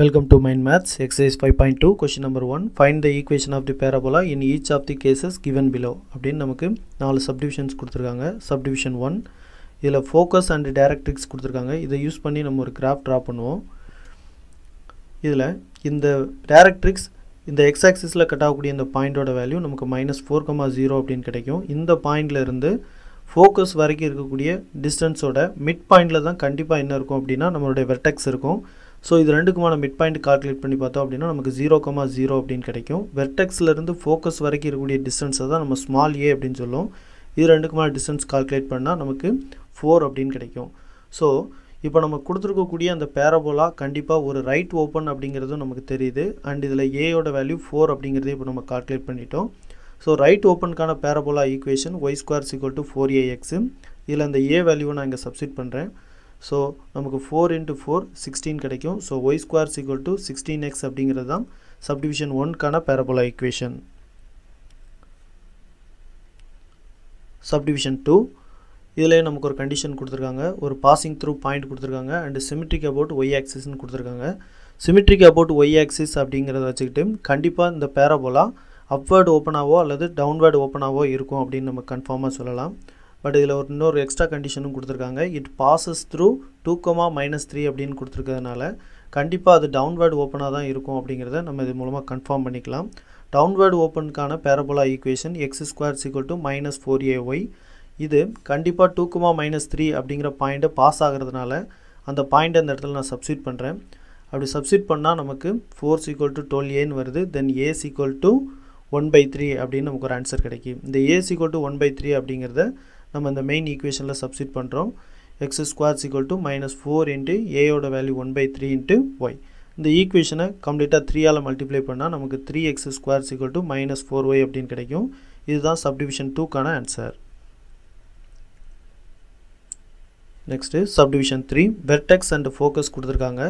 Welcome to Mind Maths. Exercise 5.2 question number 1. Find the equation of the parabola in each of the cases given below. அப்படின்னு நமக்கு நாலு subdivisions கொடுத்துருக்காங்க subdivision one இதில் focus and directrix கொடுத்துருக்காங்க இதை use பண்ணி நம்ம ஒரு graph ட்ரா பண்ணுவோம் இதில் இந்த directrix, இந்த x-axisல கட்டாவுக்குடி இந்த point பாயிண்டோட வேல்யூ நமக்கு மைனஸ் 4,0 அப்படின் ஜீரோ அப்படின்னு கிடைக்கும் இந்த பாயிண்ட்லேருந்து ஃபோக்கஸ் வரைக்கும் இருக்கக்கூடிய டிஸ்டன்ஸோட மிட் பாயிண்டில் தான் கண்டிப்பாக என்ன இருக்கும் அப்படின்னா நம்மளுடைய வெர்டெக்ஸ் இருக்கும் ஸோ இது ரெண்டுக்குமான மிட் பாயிண்ட் கால்குலேட் பண்ணி பார்த்தோம் அப்படின்னா நமக்கு ஜீரோ கமா ஜீரோ அப்படின்னு கிடைக்கும் வெர்டெக்ஸ்லேருந்து ஃபோக்கஸ் வரைக்கும் இருக்கக்கூடிய டிஸ்டன்ஸை தான் நம்ம ஸ்மால் ஏ அப்படின்னு சொல்லுவோம் இது ரெண்டுக்குமான டிஸ்டன்ஸ் கால்குலேட் பண்ணால் நமக்கு ஃபோர் அப்படின்னு கிடைக்கும் ஸோ இப்போ நம்ம கொடுத்துருக்கக்கூடிய அந்த பேரபோலா கண்டிப்பாக ஒரு ரைட் ஓப்பன் அப்படிங்கிறதும் நமக்கு தெரியுது அண்ட் இதில் ஏயோட வேல்யூ ஃபோர் அப்படிங்கிறதே இப்போ நம்ம கால்குலேட் பண்ணிட்டோம் ஸோ ரைட் ஓப்பனுக்கான parabola equation y square equal to four a x இதில் அந்த ஏ வேல்யூவை நான் இங்கே சப்ஸ்டிட் பண்ணுறேன் ஸோ நமக்கு ஃபோர் இன்ட்டு ஃபோர் சிக்ஸ்டீன் கிடைக்கும் so y square equal to sixteen x அப்படிங்கிறது தான் சப்டிவிஷன் ஒன்க்கான பேரபோலா ஈக்குவேஷன் சப்டிவிஷன் டூ இதிலே நமக்கு ஒரு கண்டிஷன் கொடுத்துருக்காங்க ஒரு பாசிங் த்ரூ பாயிண்ட் கொடுத்துருக்காங்க அண்டு சிமிட்ரிக் அபவுட் ஒய் ஆக்சிஸ்ன்னு கொடுத்துருக்காங்க சிமிட்ரிக் அபவுட் ஒய் ஆக்சிஸ் அப்படிங்கிறத வச்சுக்கிட்டு கண்டிப்பாக இந்த பேரபோலா அப்வேர்டு ஓப்பனாகவோ அல்லது டவுன்வேர்டு ஓப்பனாகவோ இருக்கும் அப்படின்னு நம்ம கன்ஃபார்மாக சொல்லலாம் பட் இதில் ஒரு இன்னொரு எக்ஸ்ட்ரா கண்டிஷனும் கொடுத்துருக்காங்க it passes through two comma minus three அப்படின்னு கொடுத்துருக்கறதுனால கண்டிப்பாக அது டவுன்வேர்டு ஓப்பனாக தான் இருக்கும் அப்படிங்கிறத நம்ம இது மூலமாக கன்ஃபார்ம் பண்ணிக்கலாம் டவுன்வேர்டு ஓப்பனுக்கான parabola equation x square equal to minus four a y இது கண்டிப்பாக டூ குமா மைனஸ் த்ரீ அப்படிங்கிற பாயிண்ட்டை பாஸ் ஆகிறதுனால அந்த பாயிண்ட்டை அந்த இடத்துல நான் சப்ஸ்டியூட் பண்ணுறேன் அப்படி சப்ஸ்டியூட் பண்ணால் நமக்கு ஃபோர் சீக்குவல் டு டுவெல் ஏன்னு வருது then a equal to one by three அப்படின்னு நமக்கு ஒரு ஆன்சர் கிடைக்கும் இந்த a equal to one by three அப்படிங்கிறத நம்ம இந்த மெயின் ஈக்குவேஷனில் சப்ஸ்டிட் பண்ணுறோம் x square equal to minus four into ஏயோட value one by three into y இந்த ஈக்குவேஷனை கம்ப்ளீட்டாக த்ரீயால் மல்டிப்ளை பண்ணால் நமக்கு three x square equal to minus four y அப்படின்னு கிடைக்கும் இதுதான் சப்டிவிஷன் டூக்கான answer next subdivision three vertex and focus கொடுத்துருக்காங்க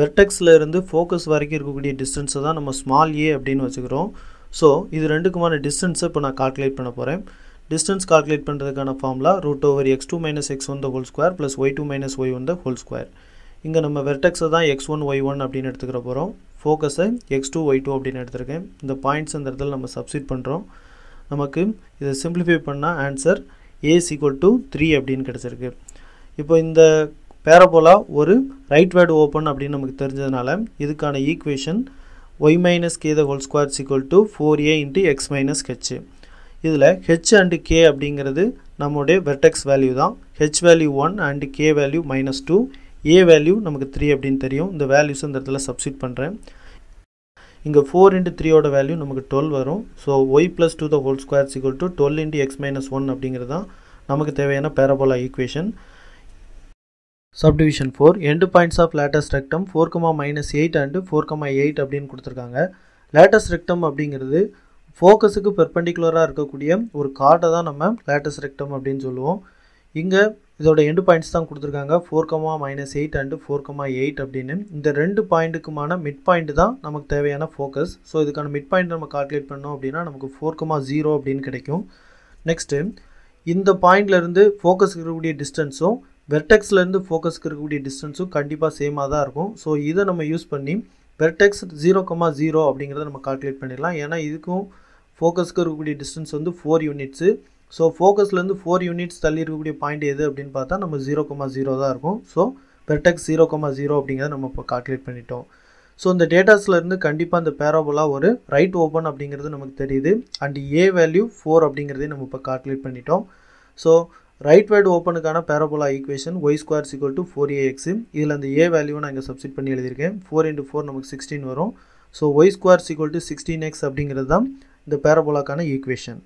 வெர்டெக்ஸில் இருந்து ஃபோக்கஸ் வரைக்கும் இருக்கக்கூடிய டிஸ்டன்ஸை தான் நம்ம ஸ்மால் ஏ அப்படின்னு வச்சுக்கிறோம் ஸோ இது ரெண்டுக்குமான டிஸ்டன்ஸை இப்போ நான் கால்குலேட் பண்ண போகிறேன் டிஸ்டன்ஸ் கால்குலேட் பண்ணுறதுக்கான formula root over x two minus x one the whole square plus y1 the whole y இங்க ஹோல் ஸ்கொயர் இங்கே நம்ம வெர்டெக்ஸை தான் எக்ஸ் ஒன் ஒய் ஒன் அப்படின்னு focus x2 ஃபோக்கஸை எக்ஸ் டூ ஒய் டூ அப்படின்னு இந்த பாயிண்ட்ஸ் இந்த இடத்துல நம்ம substitute பண்ணுறோம் நமக்கு இதை பண்ணா பண்ணால் answer is equal to three அப்படின்னு கிடச்சிருக்கு இப்போ இந்த பேரபோலா ஒரு ரைட் வேர்டு ஓப்பன் அப்படின்னு நமக்கு தெரிஞ்சதுனால இதுக்கான equation y minus k the whole square equal to four a into x minus h இதில் ஹெச் அண்டு கே அப்படிங்கிறது நம்முடைய வெர்டெக்ஸ் வேல்யூ தான் h value one and k value minus two a value நமக்கு three அப்படின்னு தெரியும் இந்த values இந்த இடத்துல சப்ஸ்டியூட் பண்ணுறேன் இங்கே ஃபோர் இன்ட்டு த்ரீயோட வேல்யூ நமக்கு டுவெல் வரும் so y plus two the whole square equal to twelve into x minus one அப்படிங்கிறது தான் நமக்கு தேவையான parabola equation division four end points of latus rectum four comma minus eight and four comma eight அப்படின்னு கொடுத்துருக்காங்க latest rectum அப்படிங்கிறது ஃபோக்கஸுக்கு பெர்பெண்டிகுலராக இருக்கக்கூடிய ஒரு கார்டை தான் நம்ம லேட்டஸ் ரெக்டம் அப்படின்னு சொல்லுவோம் இங்கே இதோட எண்டு பாயிண்ட்ஸ் தான் கொடுத்துருக்காங்க four comma minus eight and four comma eight அப்படின்னு இந்த ரெண்டு பாயிண்ட்டுக்குமான மிட் பாயிண்ட் தான் நமக்கு தேவையான ஃபோக்கஸ் ஸோ இதுக்கான மிட் பாயிண்ட் நம்ம கால்குலேட் பண்ணோம் அப்படின்னா நமக்கு ஃபோர் கமா ஜீரோ அப்படின்னு கிடைக்கும் நெக்ஸ்ட்டு இந்த பாயிண்ட்லேருந்து ஃபோக்கஸ் இருக்கக்கூடிய டிஸ்டன்ஸும் வெர்டெக்ஸ்லேருந்து ஃபோக்கஸ்க்கு இருக்கக்கூடிய டிஸ்டன்ஸும் கண்டிப்பாக சேமாக தான் இருக்கும் ஸோ இதை நம்ம யூஸ் பண்ணி வெர்டெக்ஸ் ஜீரோ கமா ஜீரோ அப்படிங்கிறத நம்ம கால்குலேட் பண்ணிடலாம் ஏன்னா இதுக்கும் ஃபோக்கஸ்க்கு இருக்கக்கூடிய டிஸ்டன்ஸ் வந்து ஃபோர் யூனிட்ஸு ஸோ ஃபோக்கஸ்லேருந்து ஃபோர் யூனிட்ஸ் தள்ளி இருக்கக்கூடிய பாயிண்ட் எது அப்படின்னு பார்த்தா நம்ம ஜீரோ கோமா ஜீரோ தான் இருக்கும் so vertex zero comma zero அப்படிங்கிறத நம்ம இப்போ கால்குலேட் பண்ணிட்டோம் ஸோ இந்த டேட்டாஸ்லேருந்து கண்டிப்பாக அந்த பேராபோலா ஒரு ரைட் ஓப்பன் அப்படிங்கிறது நமக்கு தெரியுது அண்ட் ஏ வேல்யூ ஃபோர் அப்படிங்கிறதே நம்ம இப்போ கால்குலேட் பண்ணிட்டோம் ஸோ ரைட் வைடு ஓப்பனுக்கான parabola equation y square equal to four a x இதில் அந்த ஏ வேல்யூவை நான் இங்கே சப்ஸ்டிட் பண்ணி எழுதியிருக்கேன் ஃபோர் இன்ட்டு ஃபோர் நமக்கு சிக்ஸ்டீன் வரும் so y square equal to sixteen x அப்படிங்கிறது தான் இந்த பேரபோலாக்கான ஈக்குவேஷன்